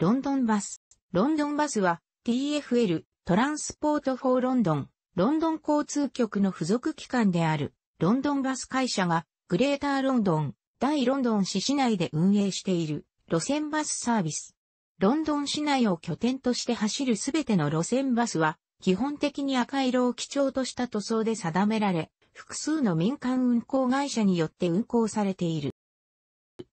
ロンドンバス。ロンドンバスは TFL、トランスポートフォーロンドン、ロンドン交通局の付属機関である、ロンドンバス会社が、グレーターロンドン、大ロンドン市市内で運営している、路線バスサービス。ロンドン市内を拠点として走るすべての路線バスは、基本的に赤色を基調とした塗装で定められ、複数の民間運行会社によって運行されている。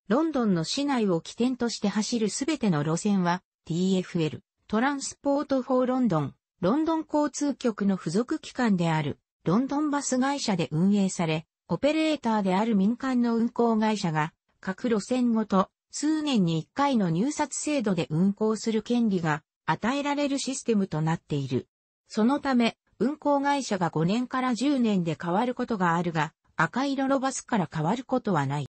ロンドンの市内を起点として走るすべての路線は TFL、トランスポートフォーロンドン、ロンドン交通局の付属機関であるロンドンバス会社で運営され、オペレーターである民間の運行会社が各路線ごと数年に1回の入札制度で運行する権利が与えられるシステムとなっている。そのため、運行会社が5年から10年で変わることがあるが、赤色のバスから変わることはない。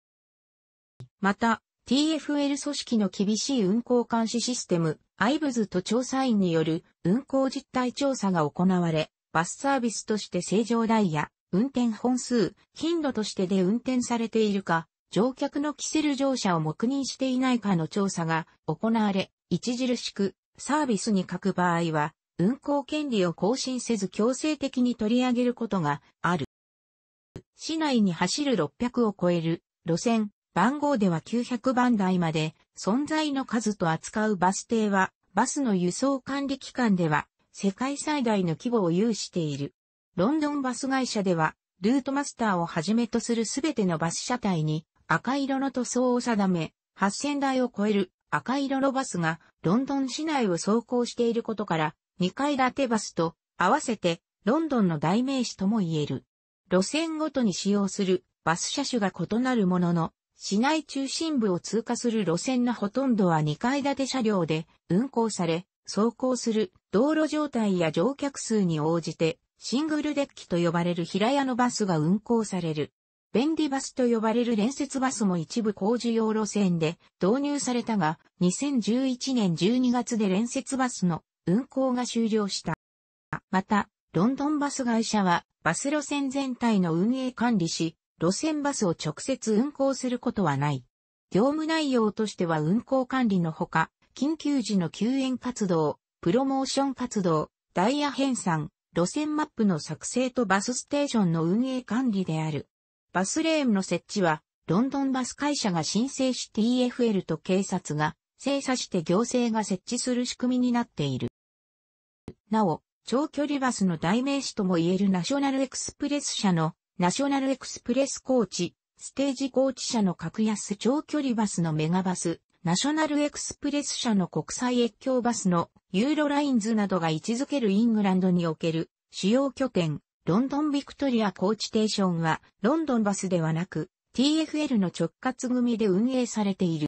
また、TFL 組織の厳しい運行監視システム、IBUS と調査員による運行実態調査が行われ、バスサービスとして正常ダイヤ、運転本数、頻度としてで運転されているか、乗客のキセル乗車を黙認していないかの調査が行われ、著しくサービスに欠く場合は、運行権利を更新せず強制的に取り上げることがある。市内に走る600を超える路線、番号では900番台まで存在の数と扱うバス停は、バスの輸送管理機関では世界最大の規模を有している。ロンドンバス会社では、ルートマスターをはじめとするすべてのバス車体に赤色の塗装を定め、8000台を超える赤色のバスがロンドン市内を走行していることから、2階建てバスと合わせてロンドンの代名詞とも言える。路線ごとに使用するバス車種が異なるものの、市内中心部を通過する路線のほとんどは2階建て車両で運行され、走行する道路状態や乗客数に応じてシングルデッキと呼ばれる平屋のバスが運行される。便利バスと呼ばれる連接バスも一部工事用路線で導入されたが、2011年12月で連接バスの運行が終了した。また、ロンドンバス会社はバス路線全体の運営管理し、路線バスを直接運行することはない。業務内容としては運行管理のほか、緊急時の救援活動、プロモーション活動、ダイヤ編纂、路線マップの作成とバスステーションの運営管理である。バスレームの設置は、ロンドンバス会社が申請し TFL と警察が精査して行政が設置する仕組みになっている。なお、長距離バスの代名詞とも言えるナショナルエクスプレス社のナショナルエクスプレスコーチ、ステージコーチ社の格安長距離バスのメガバス、ナショナルエクスプレス社の国際越境バスのユーロラインズなどが位置づけるイングランドにおける主要拠点、ロンドンビクトリアコーチテーションは、ロンドンバスではなく、TFL の直轄組で運営されている。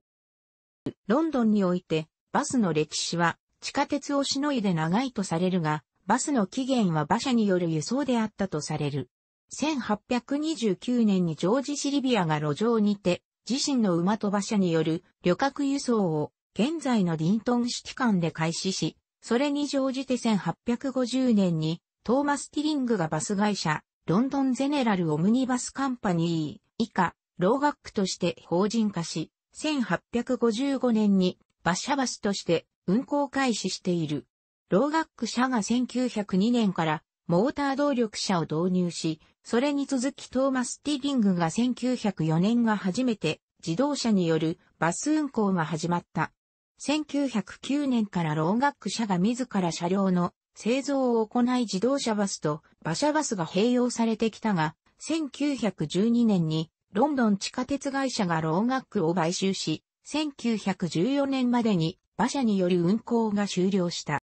ロンドンにおいて、バスの歴史は、地下鉄をしのいで長いとされるが、バスの起源は馬車による輸送であったとされる。1829年にジョージ・シリビアが路上にて、自身の馬と馬車による旅客輸送を現在のリントン指揮官で開始し、それに乗じて1850年にトーマス・ティリングがバス会社、ロンドンゼネラル・オムニバス・カンパニー以下、老学区として法人化し、1855年に馬車バスとして運行開始している。老学区社が1902年からモーター動力車を導入し、それに続きトーマス・ティリングが1904年が初めて自動車によるバス運行が始まった。1909年からローガック社が自ら車両の製造を行い自動車バスと馬車バスが併用されてきたが、1912年にロンドン地下鉄会社がローガックを買収し、1914年までに馬車による運行が終了した。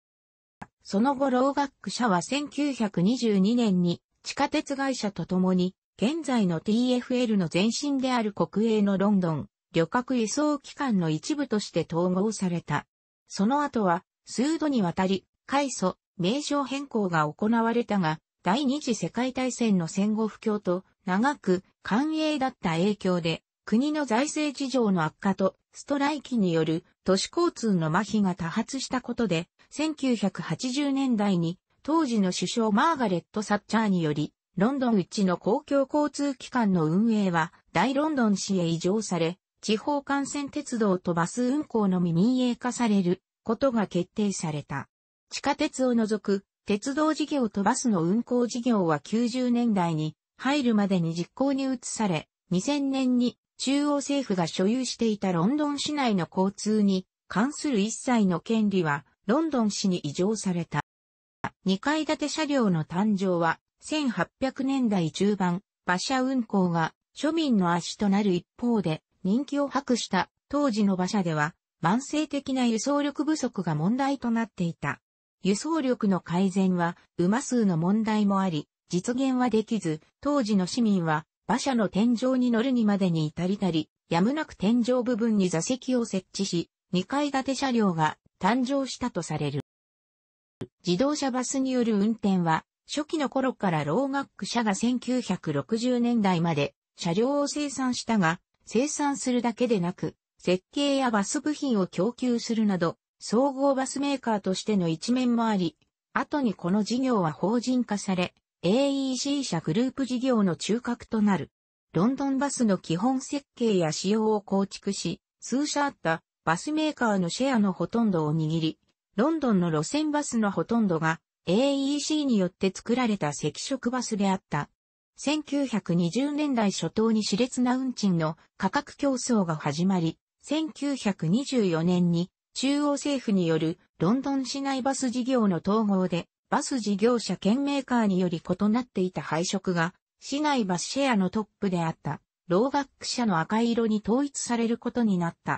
その後ローガック社は1922年に地下鉄会社と共に現在の TFL の前身である国営のロンドン旅客輸送機関の一部として統合された。その後は数度にわたり改祖名称変更が行われたが、第二次世界大戦の戦後不況と長く官営だった影響で、国の財政事情の悪化とストライキによる都市交通の麻痺が多発したことで、1980年代に当時の首相マーガレット・サッチャーにより、ロンドンうちの公共交通機関の運営は大ロンドン市へ移譲され、地方幹線鉄道とバス運行のみ民営化されることが決定された。地下鉄を除く鉄道事業とバスの運行事業は90年代に入るまでに実行に移され、2000年に中央政府が所有していたロンドン市内の交通に関する一切の権利はロンドン市に移譲された。2階建て車両の誕生は、1800年代中盤、馬車運行が庶民の足となる一方で、人気を博した当時の馬車では、慢性的な輸送力不足が問題となっていた。輸送力の改善は、馬数の問題もあり、実現はできず、当時の市民は、馬車の天井に乗るにまでに至りたり、やむなく天井部分に座席を設置し、2階建て車両が誕生したとされる。自動車バスによる運転は、初期の頃から老学社が1960年代まで車両を生産したが、生産するだけでなく、設計やバス部品を供給するなど、総合バスメーカーとしての一面もあり、後にこの事業は法人化され、AEC 社グループ事業の中核となる。ロンドンバスの基本設計や仕様を構築し、数社あったバスメーカーのシェアのほとんどを握り、ロンドンの路線バスのほとんどが AEC によって作られた赤色バスであった。1920年代初頭に熾烈な運賃の価格競争が始まり、1924年に中央政府によるロンドン市内バス事業の統合でバス事業者兼メーカーにより異なっていた配色が市内バスシェアのトップであった。老学社の赤色に統一されることになった。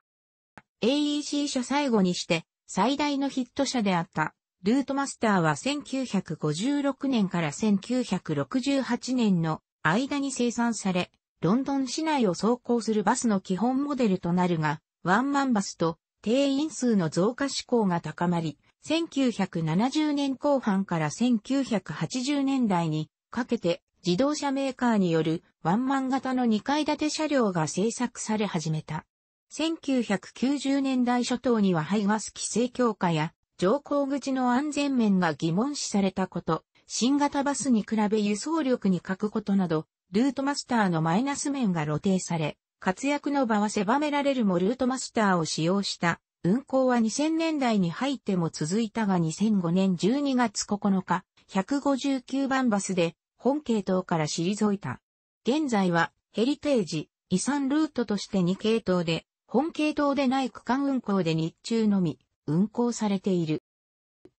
AEC 社最後にして最大のヒット社であった。ルートマスターは1956年から1968年の間に生産され、ロンドン市内を走行するバスの基本モデルとなるが、ワンマンバスと定員数の増加志向が高まり、1970年後半から1980年代にかけて自動車メーカーによるワンマン型の2階建て車両が製作され始めた。1990年代初頭には排ガス規制強化や乗降口の安全面が疑問視されたこと、新型バスに比べ輸送力に欠くことなど、ルートマスターのマイナス面が露呈され、活躍の場は狭められるもルートマスターを使用した運行は2000年代に入っても続いたが2005年12月9日、159番バスで本系統から退いた。現在はヘリテージ、遺産ルートとして2系統で本系統でない区間運行で日中のみ運行されている。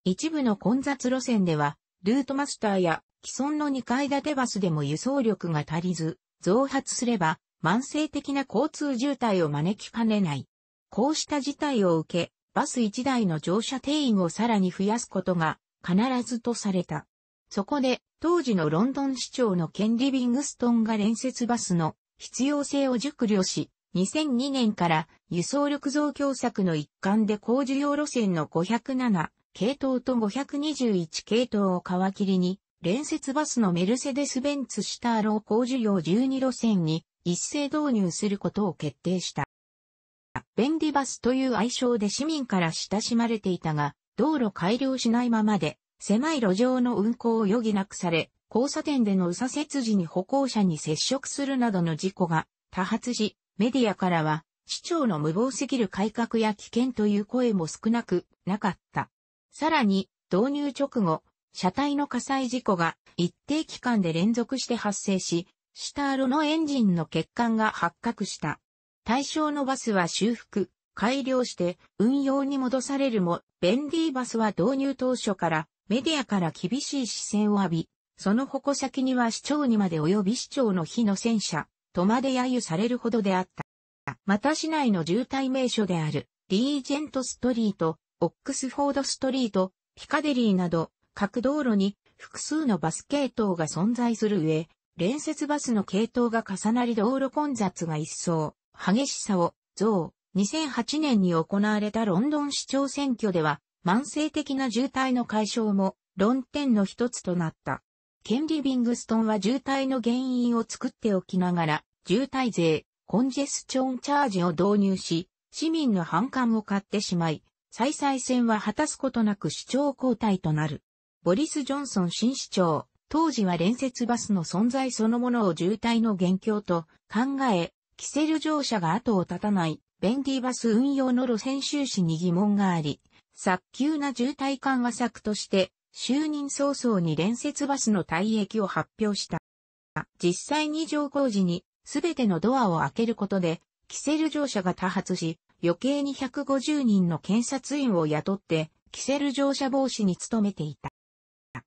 一部の混雑路線では、ルートマスターや既存の2階建てバスでも輸送力が足りず、増発すれば慢性的な交通渋滞を招きかねない。こうした事態を受け、バス1台の乗車定員をさらに増やすことが必ずとされた。そこで、当時のロンドン市長のケン・リビングストンが連接バスの必要性を熟慮し、2002年から輸送力増強策の一環で高需要路線の507系統と521系統を皮切りに、連接バスのメルセデス・ベンツ・シターロー高需要12路線に一斉導入することを決定した。便利バスという愛称で市民から親しまれていたが、道路改良しないままで、狭い路上の運行を余儀なくされ、交差点での右左折時に歩行者に接触するなどの事故が多発し、メディアからは、市長の無謀すぎる改革や危険という声も少なくなかった。さらに、導入直後、車体の火災事故が一定期間で連続して発生し、シターロのエンジンの欠陥が発覚した。対象のバスは修復、改良して運用に戻されるも、ベンディーバスは導入当初からメディアから厳しい視線を浴び、その矛先には市長にまで及び市長の日の戦車、とまで揶揄されるほどであった。また市内の渋滞名所である、リージェントストリート、オックスフォードストリート、ピカデリーなど、各道路に複数のバス系統が存在する上、連接バスの系統が重なり道路混雑が一層、激しさを増。2008年に行われたロンドン市長選挙では、慢性的な渋滞の解消も論点の一つとなった。ケン・リビングストンは渋滞の原因を作っておきながら、渋滞税、コンジェスチョンチャージを導入し、市民の反感を買ってしまい、再々選は果たすことなく市長交代となる。ボリス・ジョンソン新市長、当時は連接バスの存在そのものを渋滞の元凶と考え、キセル乗車が後を絶たない便利バス運用の路線収支に疑問があり、早急な渋滞緩和策として就任早々に連接バスの退役を発表した。実際に乗降時にすべてのドアを開けることで、キセル乗車が多発し、余計に150人の検察員を雇って、キセル乗車防止に努めていた。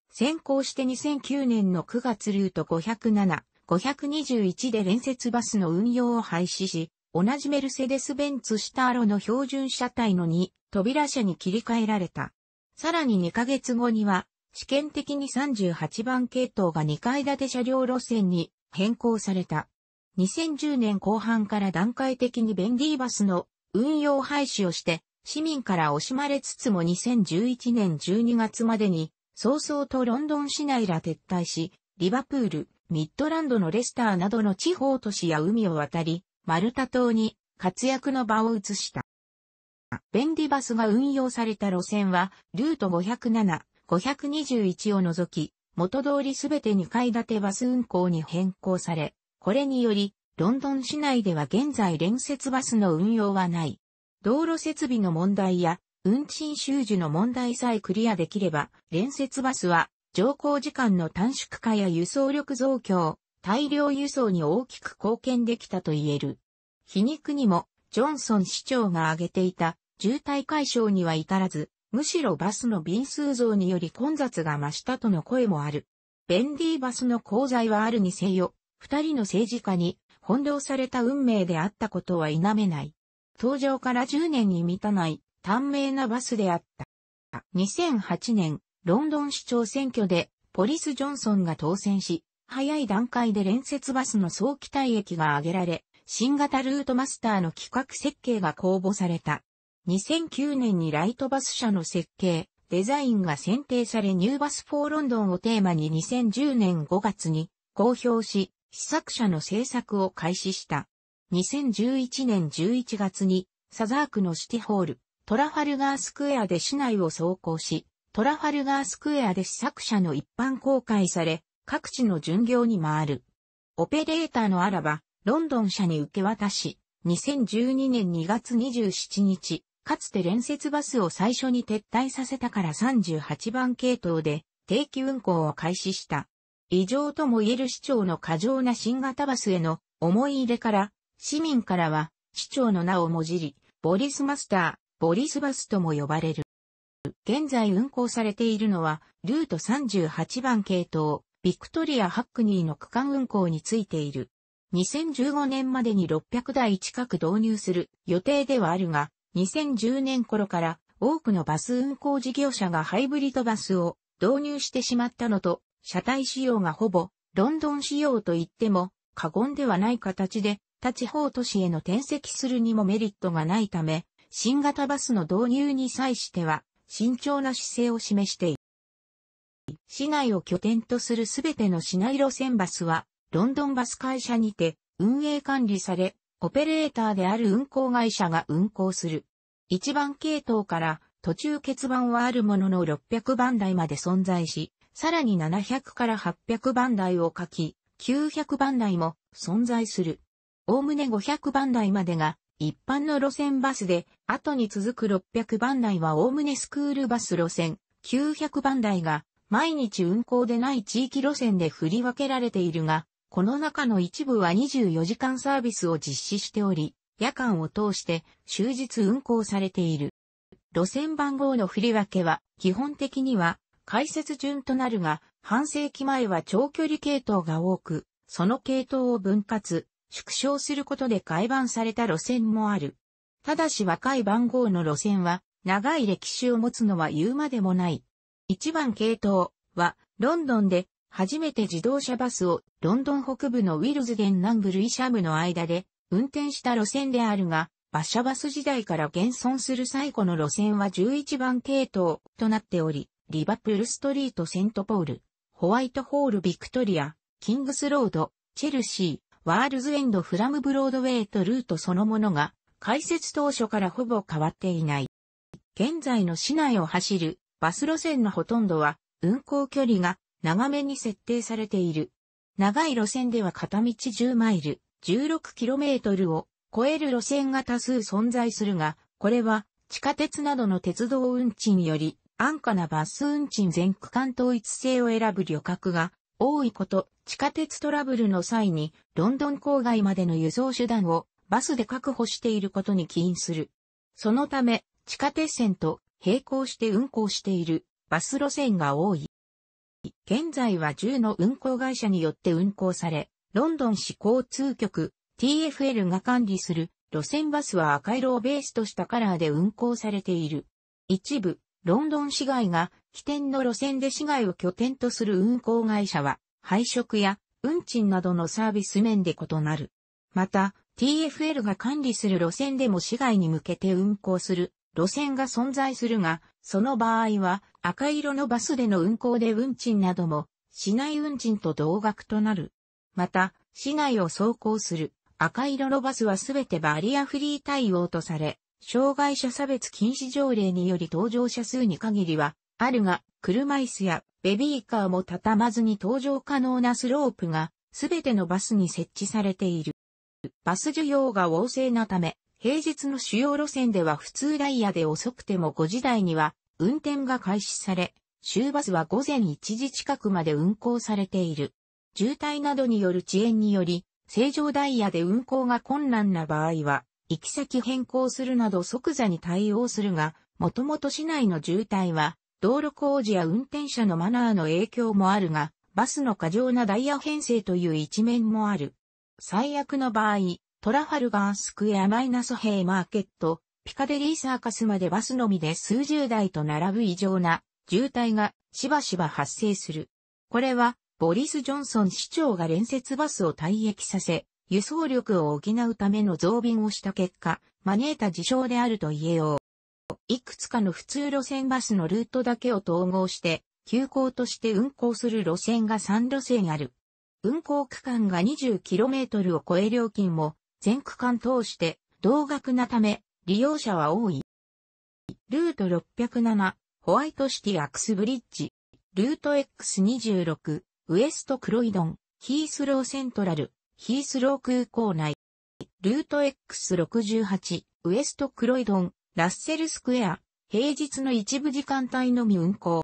先行して2009年の9月ルート507、521で連接バスの運用を廃止し、同じメルセデス・ベンツシターロの標準車体の2、扉車に切り替えられた。さらに2ヶ月後には、試験的に38番系統が2階建て車両路線に変更された。2010年後半から段階的にベンディーバスの運用廃止をして、市民から惜しまれつつも2011年12月までに、早々とロンドン市内ら撤退し、リバプール、ミッドランドのレスターなどの地方都市や海を渡り、マルタ島に活躍の場を移した。便利バスが運用された路線は、ルート507、521を除き、元通りすべて2階建てバス運行に変更され、これにより、ロンドン市内では現在連接バスの運用はない。道路設備の問題や、運賃収受の問題さえクリアできれば、連接バスは、乗降時間の短縮化や輸送力増強、大量輸送に大きく貢献できたと言える。皮肉にも、ジョンソン市長が挙げていた渋滞解消には至らず、むしろバスの便数増により混雑が増したとの声もある。ベンディーバスの功罪はあるにせよ、二人の政治家に翻弄された運命であったことは否めない。登場から10年に満たない短命なバスであった。2008年、ロンドン市長選挙でポリス・ジョンソンが当選し、早い段階で連接バスの早期退役が挙げられ、新型ルートマスターの企画設計が公募された。2009年にライトバス社の設計、デザインが選定されニューバスフォーロンドンをテーマに2010年5月に公表し、試作車の制作を開始した。2011年11月にサザークのシティホール、トラファルガースクエアで市内を走行し、トラファルガースクエアで試作車の一般公開され、各地の巡業に回る。オペレーターのあらば、ロンドン社に受け渡し、2012年2月27日、かつて連接バスを最初に撤退させたから38番系統で定期運行を開始した。異常とも言える市長の過剰な新型バスへの思い入れから、市民からは市長の名をもじり、ボリスマスター、ボリスバスとも呼ばれる。現在運行されているのは、ルート38番系統、ビクトリア・ハックニーの区間運行についている。2015年までに600台近く導入する予定ではあるが、2010年頃から多くのバス運行事業者がハイブリッドバスを導入してしまったのと、車体仕様がほぼロンドン仕様と言っても過言ではない形で、他地方都市への転籍するにもメリットがないため、新型バスの導入に際しては慎重な姿勢を示している。市内を拠点とするすべての市内路線バスは、ロンドンバス会社にて運営管理され、オペレーターである運行会社が運行する。1番系統から途中欠番はあるものの600番台まで存在し、さらに700から800番台を書き、900番台も存在する。おおむね500番台までが一般の路線バスで、後に続く600番台はおおむねスクールバス路線、900番台が毎日運行でない地域路線で振り分けられているが、この中の一部は24時間サービスを実施しており、夜間を通して終日運行されている。路線番号の振り分けは基本的には解説順となるが、半世紀前は長距離系統が多く、その系統を分割、縮小することで改版された路線もある。ただし若い番号の路線は、長い歴史を持つのは言うまでもない。1番系統は、ロンドンで初めて自動車バスをロンドン北部のウィルズデン南部ルイシャムの間で運転した路線であるが、馬車バス時代から現存する最古の路線は11番系統となっており、リバプールストリートセントポール、ホワイトホールビクトリア、キングスロード、チェルシー、ワールズエンドフラムブロードウェイとルートそのものが、開設当初からほぼ変わっていない。現在の市内を走るバス路線のほとんどは運行距離が長めに設定されている。長い路線では片道10マイル、16km を超える路線が多数存在するが、これは地下鉄などの鉄道運賃より安価なバス運賃全区間統一制を選ぶ旅客が多いこと、地下鉄トラブルの際にロンドン郊外までの輸送手段をバスで確保していることに起因する。そのため、地下鉄線と並行して運行しているバス路線が多い。現在は10の運行会社によって運行され、ロンドン市交通局 TFL が管理する路線バスは赤色をベースとしたカラーで運行されている。一部、ロンドン市街が起点の路線で市街を拠点とする運行会社は、配食や運賃などのサービス面で異なる。また、TFL が管理する路線でも市街に向けて運行する路線が存在するが、その場合は赤色のバスでの運行で運賃なども市内運賃と同額となる。また、市内を走行する赤色のバスはすべてバリアフリー対応とされ、障害者差別禁止条例により搭乗者数に限りはあるが、車椅子やベビーカーも畳まずに搭乗可能なスロープがすべてのバスに設置されている。バス需要が旺盛なため、平日の主要路線では普通ダイヤで遅くても5時台には運転が開始され、終バスは午前1時近くまで運行されている。渋滞などによる遅延により、正常ダイヤで運行が困難な場合は、行き先変更するなど即座に対応するが、もともと市内の渋滞は、道路工事や運転者のマナーの影響もあるが、バスの過剰なダイヤ編成という一面もある。最悪の場合、トラファルガンスクエアマイナスヘイマーケット、ピカデリーサーカスまでバスのみで数十台と並ぶ異常な渋滞がしばしば発生する。これは、ボリス・ジョンソン市長が連接バスを退役させ、輸送力を補うための増便をした結果、招いた事象であると言えよう。いくつかの普通路線バスのルートだけを統合して、急行として運行する路線が3路線ある。運行区間が 20km を超え料金も全区間通して同額なため、利用者は多い。ルート607、ホワイトシティアクスブリッジ、ルート X26、ウエストクロイドン、ヒースローセントラル、ヒースロー空港内、ルート X68、ウエストクロイドン、ラッセルスクエア、平日の一部時間帯のみ運行。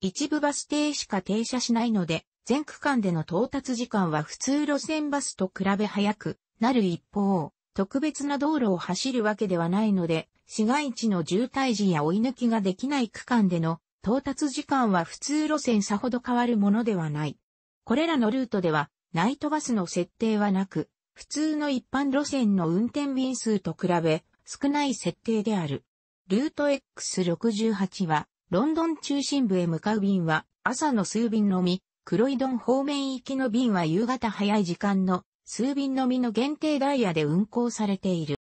一部バス停しか停車しないので、全区間での到達時間は普通路線バスと比べ早く、なる一方、特別な道路を走るわけではないので、市街地の渋滞時や追い抜きができない区間での到達時間は普通路線さほど変わるものではない。これらのルートでは、ナイトバスの設定はなく、普通の一般路線の運転便数と比べ、少ない設定である。ルート X68 は、ロンドン中心部へ向かう便は、朝の数便のみ、クロイドン方面行きの便は夕方早い時間の数便のみの限定ダイヤで運行されている。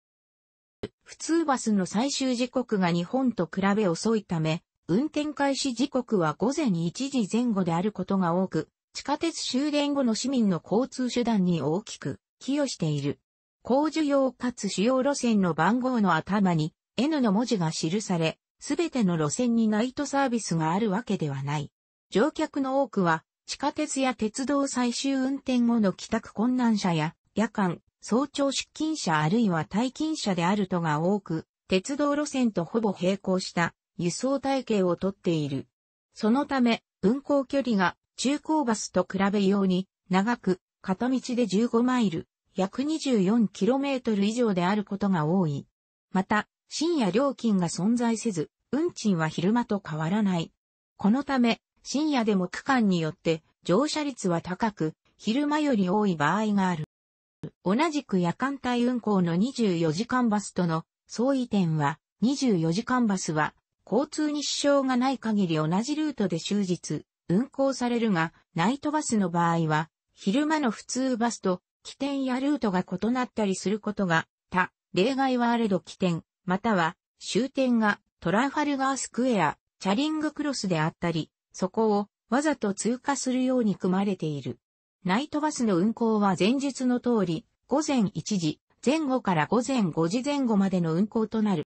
普通バスの最終時刻が日本と比べ遅いため、運転開始時刻は午前1時前後であることが多く、地下鉄終電後の市民の交通手段に大きく寄与している。高需要かつ主要路線の番号の頭に N の文字が記され、すべての路線にナイトサービスがあるわけではない。乗客の多くは地下鉄や鉄道最終運転後の帰宅困難者や、夜間、早朝出勤者あるいは退勤者であるとが多く、鉄道路線とほぼ並行した輸送体系をとっている。そのため、運行距離が中高バスと比べように長く、片道で15マイル、約 24km 以上であることが多い。また、深夜料金が存在せず、運賃は昼間と変わらない。このため、深夜でも区間によって乗車率は高く、昼間より多い場合がある。同じく夜間帯運行の24時間バスとの相違点は、24時間バスは交通に支障がない限り同じルートで終日運行されるが、ナイトバスの場合は、昼間の普通バスと起点やルートが異なったりすることが、他、例外はあれど起点、または終点がトラファルガースクエア、チャリングクロスであったり、そこをわざと通過するように組まれている。ナイトバスの運行は前日の通り、午前1時、前後から午前5時前後までの運行となる。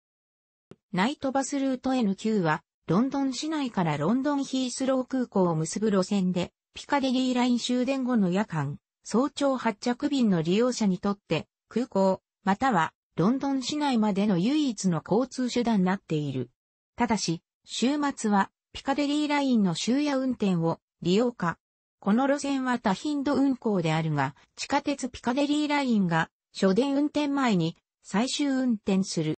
ナイトバスルート N9 は、ロンドン市内からロンドンヒースロー空港を結ぶ路線で、ピカデリーライン終電後の夜間、早朝発着便の利用者にとって、空港、またはロンドン市内までの唯一の交通手段になっている。ただし、週末はピカデリーラインの終夜運転を利用か。この路線は多頻度運行であるが、地下鉄ピカデリーラインが初電運転前に最終運転する。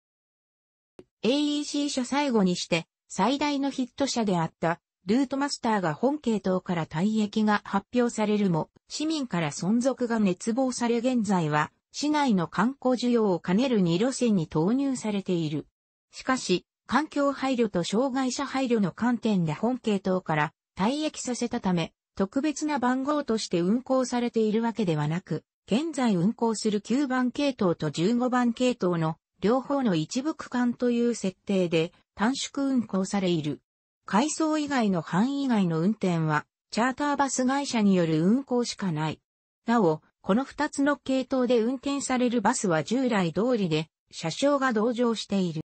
AEC 車最後にして最大のヒット車であったルートマスターが本系統から退役が発表されるも、市民から存続が熱望され現在は市内の観光需要を兼ねる2路線に投入されている。しかし、環境配慮と障害者配慮の観点で本系統から退役させたため、特別な番号として運行されているわけではなく、現在運行する9番系統と15番系統の両方の一部区間という設定で短縮運行されいる。階層以外の範囲外の運転は、チャーターバス会社による運行しかない。なお、この2つの系統で運転されるバスは従来通りで、車掌が同乗している。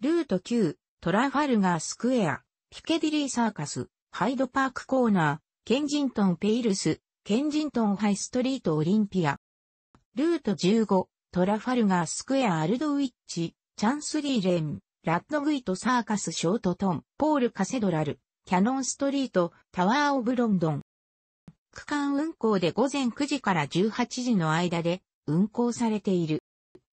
ルート9、トラファルガースクエア、ピケディリーサーカス、ハイドパークコーナー、ケンジントンペイルス、ケンジントンハイストリートオリンピア。ルート15、トラファルガースクエアアルドウィッチ、チャンスリーレン、ラッドグイトサーカスショートトン、ポールカセドラル、キャノンストリート、タワーオブロンドン。区間運行で午前9時から18時の間で運行されている。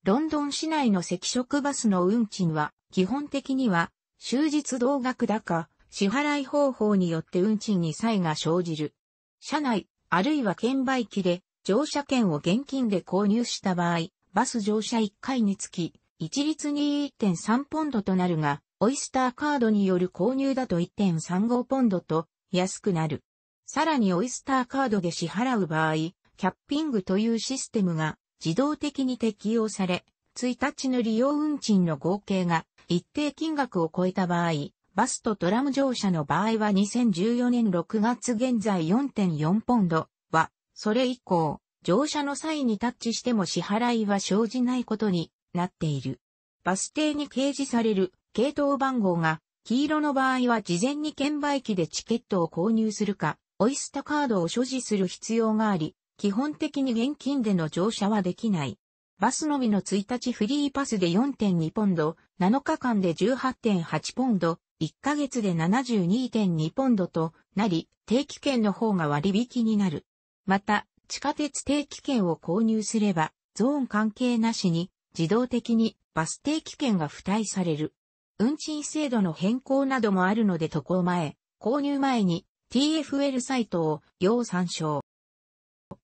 ロンドン市内の赤色バスの運賃は基本的には、終日同額だか、支払い方法によって運賃に差異が生じる。車内、あるいは券売機で、乗車券を現金で購入した場合、バス乗車1回につき、一律に1.3ポンドとなるが、オイスターカードによる購入だと1.35ポンドと安くなる。さらにオイスターカードで支払う場合、キャッピングというシステムが自動的に適用され、1日の利用運賃の合計が一定金額を超えた場合、バスとトラム乗車の場合は2014年6月現在4.4ポンドは、それ以降、乗車の際にタッチしても支払いは生じないことになっている。バス停に掲示される系統番号が黄色の場合は事前に券売機でチケットを購入するか、オイスタカードを所持する必要があり、基本的に現金での乗車はできない。バスのみの1日フリーパスで4.2ポンド、7日間で18.8ポンド、1ヶ月で72.2ポンドとなり、定期券の方が割引になる。また、地下鉄定期券を購入すれば、ゾーン関係なしに、自動的にバス定期券が付帯される。運賃制度の変更などもあるので渡航前、購入前に TFL サイトを要参照。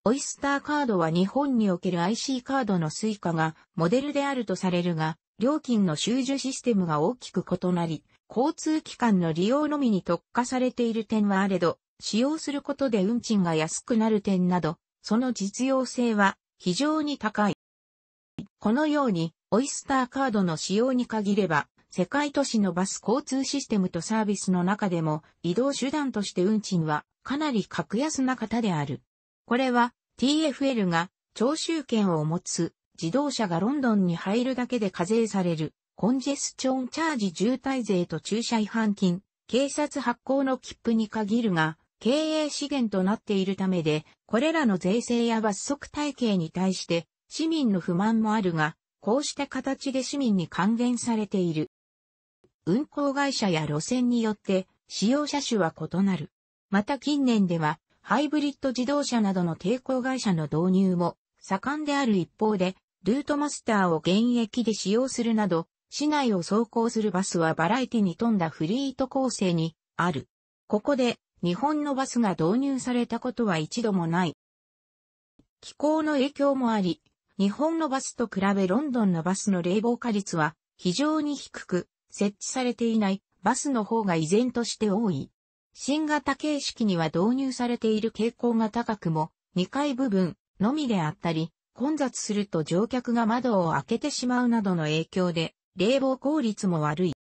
オイスターカードは日本における IC カードのスイカがモデルであるとされるが、料金の収受システムが大きく異なり、交通機関の利用のみに特化されている点はあれど、使用することで運賃が安くなる点など、その実用性は非常に高い。このように、オイスターカードの使用に限れば、世界都市のバス交通システムとサービスの中でも移動手段として運賃はかなり格安な方である。これは TFL が徴収権を持つ自動車がロンドンに入るだけで課税されるコンジェスチョンチャージ渋滞税と駐車違反金、警察発行の切符に限るが、経営資源となっているためで、これらの税制や罰則体系に対して市民の不満もあるが、こうした形で市民に還元されている。運行会社や路線によって使用車種は異なる。また近年ではハイブリッド自動車などの抵抗会社の導入も盛んである一方で、ルートマスターを現役で使用するなど、市内を走行するバスはバラエティに富んだフリート構成にある。ここで日本のバスが導入されたことは一度もない。気候の影響もあり、日本のバスと比べロンドンのバスの冷房化率は非常に低く、設置されていないバスの方が依然として多い。新型形式には導入されている傾向が高くも、2階部分のみであったり、混雑すると乗客が窓を開けてしまうなどの影響で、冷房効率も悪い。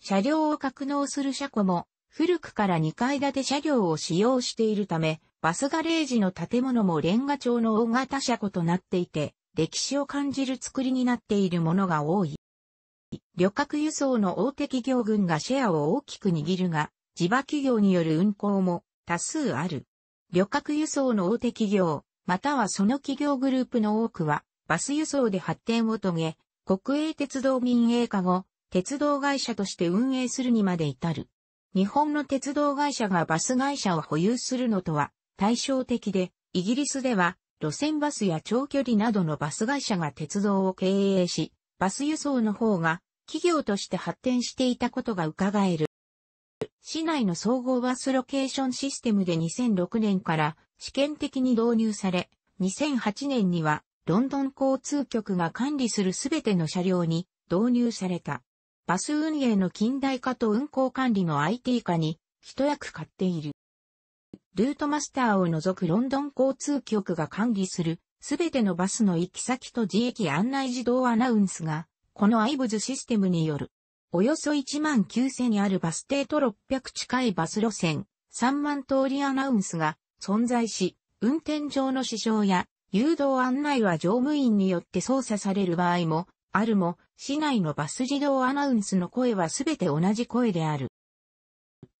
車両を格納する車庫も、古くから2階建て車両を使用しているため、バスガレージの建物もレンガ調の大型車庫となっていて、歴史を感じる作りになっているものが多い。旅客輸送の大手企業群がシェアを大きく握るが、地場企業による運行も多数ある。旅客輸送の大手企業、またはその企業グループの多くは、バス輸送で発展を遂げ、国営鉄道民営化後、鉄道会社として運営するにまで至る。日本の鉄道会社がバス会社を保有するのとは対照的で、イギリスでは路線バスや長距離などのバス会社が鉄道を経営し、バス輸送の方が企業として発展していたことが伺える。市内の総合バスロケーションシステムで2006年から試験的に導入され、2008年にはロンドン交通局が管理するすべての車両に導入された。バス運営の近代化と運行管理の IT 化に一役買っている。ルートマスターを除くロンドン交通局が管理するすべてのバスの行き先と自駅案内自動アナウンスが、この iBus システムによるおよそ1万9000あるバス停と600近いバス路線、3万通りアナウンスが存在し、運転上の支障や誘導案内は乗務員によって操作される場合も、あるも、市内のバス自動アナウンスの声はすべて同じ声である。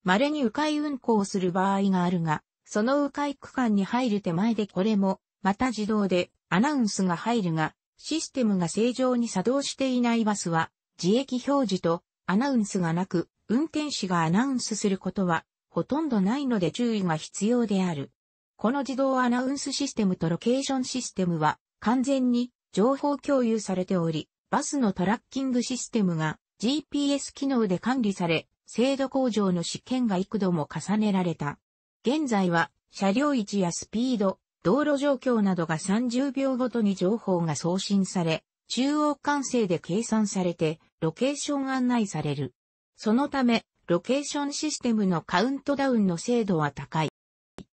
稀に迂回運行する場合があるが、その迂回区間に入る手前でこれも、また自動でアナウンスが入るが、システムが正常に作動していないバスは、自液表示とアナウンスがなく、運転士がアナウンスすることは、ほとんどないので注意が必要である。この自動アナウンスシステムとロケーションシステムは、完全に情報共有されており、バスのトラッキングシステムが GPS 機能で管理され、精度向上の試験が幾度も重ねられた。現在は、車両位置やスピード、道路状況などが30秒ごとに情報が送信され、中央管制で計算されて、ロケーション案内される。そのため、ロケーションシステムのカウントダウンの精度は高い。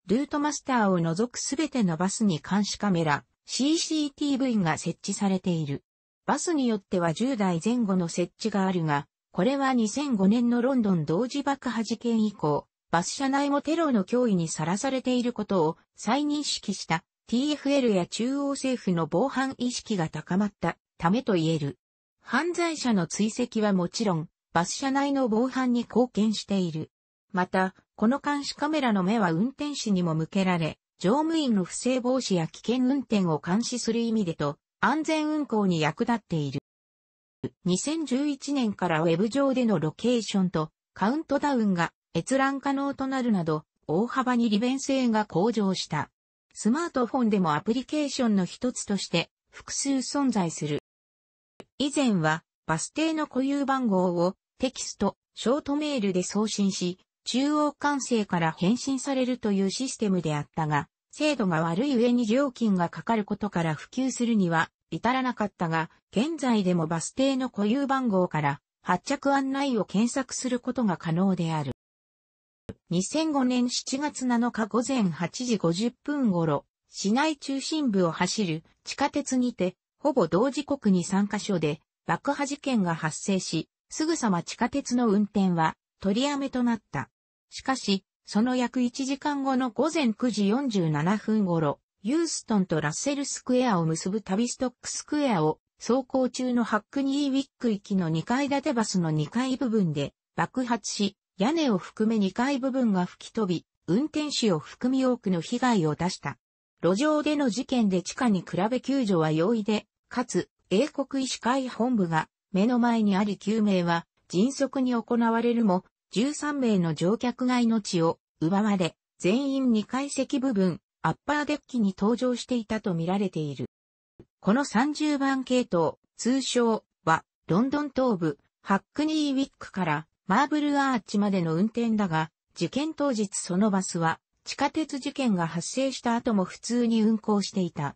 ルートマスターを除くすべてのバスに監視カメラ、CCTV が設置されている。バスによっては10台前後の設置があるが、これは2005年のロンドン同時爆破事件以降、バス車内もテロの脅威にさらされていることを再認識した TFL や中央政府の防犯意識が高まったためと言える。犯罪者の追跡はもちろん、バス車内の防犯に貢献している。また、この監視カメラの目は運転士にも向けられ、乗務員の不正防止や危険運転を監視する意味でと、安全運行に役立っている。2011年からウェブ上でのロケーションとカウントダウンが閲覧可能となるなど、大幅に利便性が向上した。スマートフォンでもアプリケーションの一つとして複数存在する。以前はバス停の固有番号をテキスト、ショートメールで送信し、中央管制から返信されるというシステムであったが、精度が悪い上に料金がかかることから普及するには至らなかったが、現在でもバス停の固有番号から発着案内を検索することが可能である。2005年7月7日午前8時50分頃、市内中心部を走る地下鉄にてほぼ同時刻に3カ所で爆破事件が発生し、すぐさま地下鉄の運転は取りやめとなった。しかし、その約1時間後の午前9時47分頃、ユーストンとラッセルスクエアを結ぶタビストックスクエアを走行中のハックニーウィック行きの2階建てバスの2階部分で爆発し、屋根を含め2階部分が吹き飛び、運転手を含み多くの被害を出した。路上での事件で地下に比べ救助は容易で、かつ、英国医師会本部が目の前にあり救命は迅速に行われるも、13名の乗客が命を奪われ、全員2階席部分、アッパーデッキに登場していたと見られている。この30番系統、通称は、ロンドン東部、ハックニーウィックからマーブルアーチまでの運転だが、事件当日そのバスは、地下鉄事件が発生した後も普通に運行していた。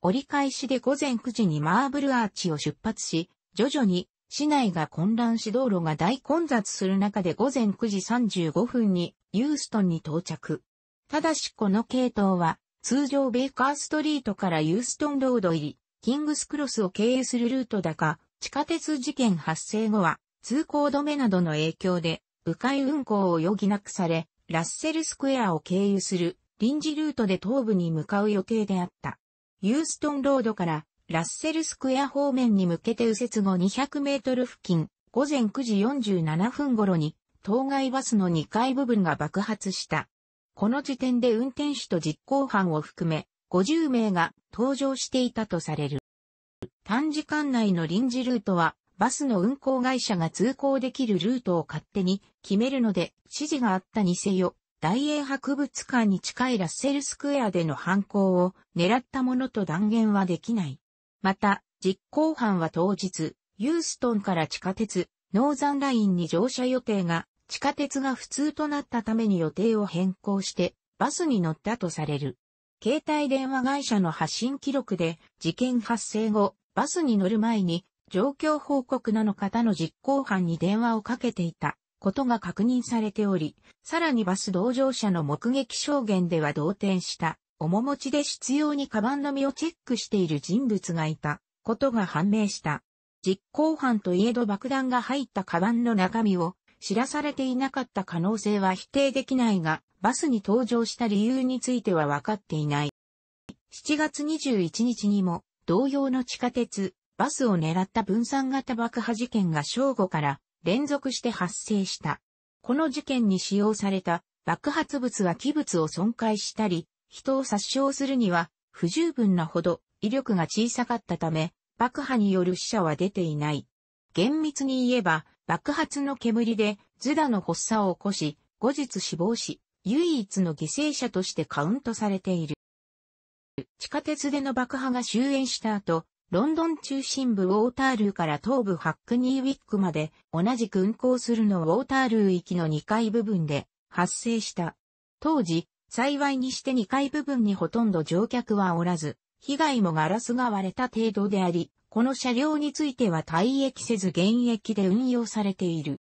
折り返しで午前9時にマーブルアーチを出発し、徐々に市内が混乱し道路が大混雑する中で午前9時35分にユーストンに到着。ただしこの系統は通常ベイカーストリートからユーストンロード入り、キングスクロスを経由するルートだが、地下鉄事件発生後は通行止めなどの影響で迂回運行を余儀なくされ、ラッセルスクエアを経由する臨時ルートで東部に向かう予定であった。ユーストンロードからラッセルスクエア方面に向けて右折後200メートル付近、午前9時47分頃に、当該バスの2階部分が爆発した。この時点で運転手と実行犯を含め、50名が搭乗していたとされる。短時間内の臨時ルートは、バスの運行会社が通行できるルートを勝手に決めるので、指示があったにせよ、大英博物館に近いラッセルスクエアでの犯行を狙ったものと断言はできない。また、実行犯は当日、ユーストンから地下鉄、ノーザンラインに乗車予定が、地下鉄が普通となったために予定を変更して、バスに乗ったとされる。携帯電話会社の発信記録で、事件発生後、バスに乗る前に、状況報告なの方の実行犯に電話をかけていたことが確認されており、さらにバス同乗者の目撃証言では動転した面持ちで執拗にカバンの身をチェックしている人物がいたことが判明した。実行犯といえど爆弾が入ったカバンの中身を知らされていなかった可能性は否定できないが、バスに搭乗した理由については分かっていない。7月21日にも同様の地下鉄、バスを狙った分散型爆破事件が正午から連続して発生した。この事件に使用された爆発物は器物を損壊したり、人を殺傷するには不十分なほど威力が小さかったため、爆破による死者は出ていない。厳密に言えば、爆発の煙でズダの発作を起こし、後日死亡し、唯一の犠牲者としてカウントされている。地下鉄での爆破が終焉した後、ロンドン中心部ウォータールーから東部ハックニーウィックまで同じく運行するのウォータールー行きの2階部分で発生した。当時、幸いにして2階部分にほとんど乗客はおらず、被害もガラスが割れた程度であり、この車両については退役せず現役で運用されている。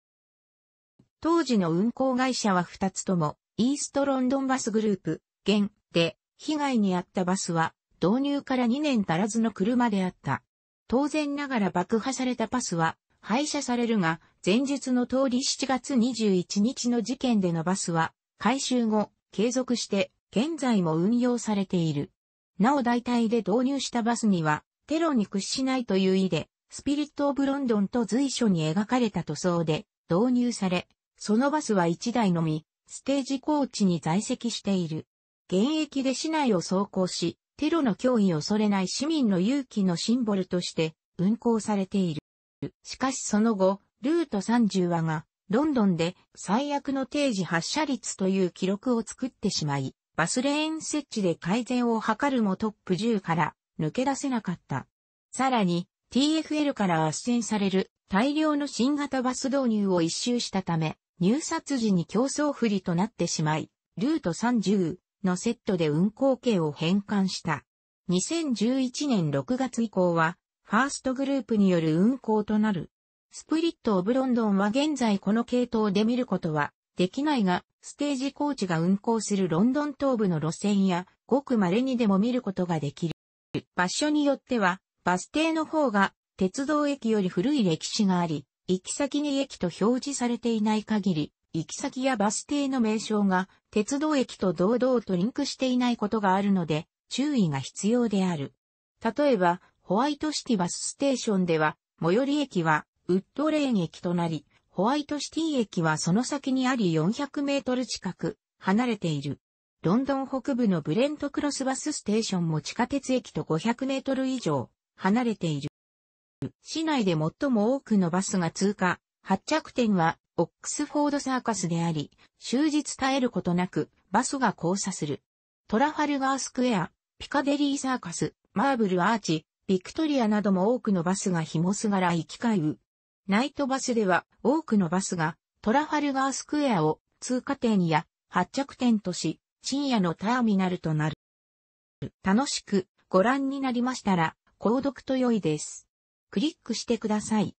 当時の運行会社は2つとも、イーストロンドンバスグループ、現で、被害に遭ったバスは、導入から2年足らずの車であった。当然ながら爆破されたパスは廃車されるが、前述の通り7月21日の事件でのバスは、回収後、継続して、現在も運用されている。なお代替で導入したバスには、テロに屈しないという意で、スピリット・オブ・ロンドンと随所に描かれた塗装で導入され、そのバスは1台のみ、ステージコーチに在籍している。現役で市内を走行し、テロの脅威を恐れない市民の勇気のシンボルとして運行されている。しかしその後、ルート30話が、ロンドンで最悪の定時発射率という記録を作ってしまい、バスレーン設置で改善を図るもトップ10から抜け出せなかった。さらに、TFL から斡旋される大量の新型バス導入を一周したため、入札時に競争不利となってしまい、ルート30、のセットで運行形を変換した。2011年6月以降は、ファーストグループによる運行となる。スプリット・オブ・ロンドンは現在この系統で見ることはできないが、ステージコーチが運行するロンドン東部の路線や、ごく稀にでも見ることができる。場所によっては、バス停の方が鉄道駅より古い歴史があり、行き先に駅と表示されていない限り、行き先やバス停の名称が鉄道駅と堂々とリンクしていないことがあるので注意が必要である。例えば、ホワイトシティバスステーションでは、最寄り駅はウッドレーン駅となり、ホワイトシティ駅はその先にあり400メートル近く離れている。ロンドン北部のブレントクロスバスステーションも地下鉄駅と500メートル以上離れている。市内で最も多くのバスが通過、発着点はオックスフォードサーカスであり、終日絶えることなく、バスが交差する。トラファルガースクエア、ピカデリーサーカス、マーブルアーチ、ビクトリアなども多くのバスが紐すがら行き交う。ナイトバスでは多くのバスがトラファルガースクエアを通過点や発着点とし、深夜のターミナルとなる。楽しくご覧になりましたら、購読と良いです。クリックしてください。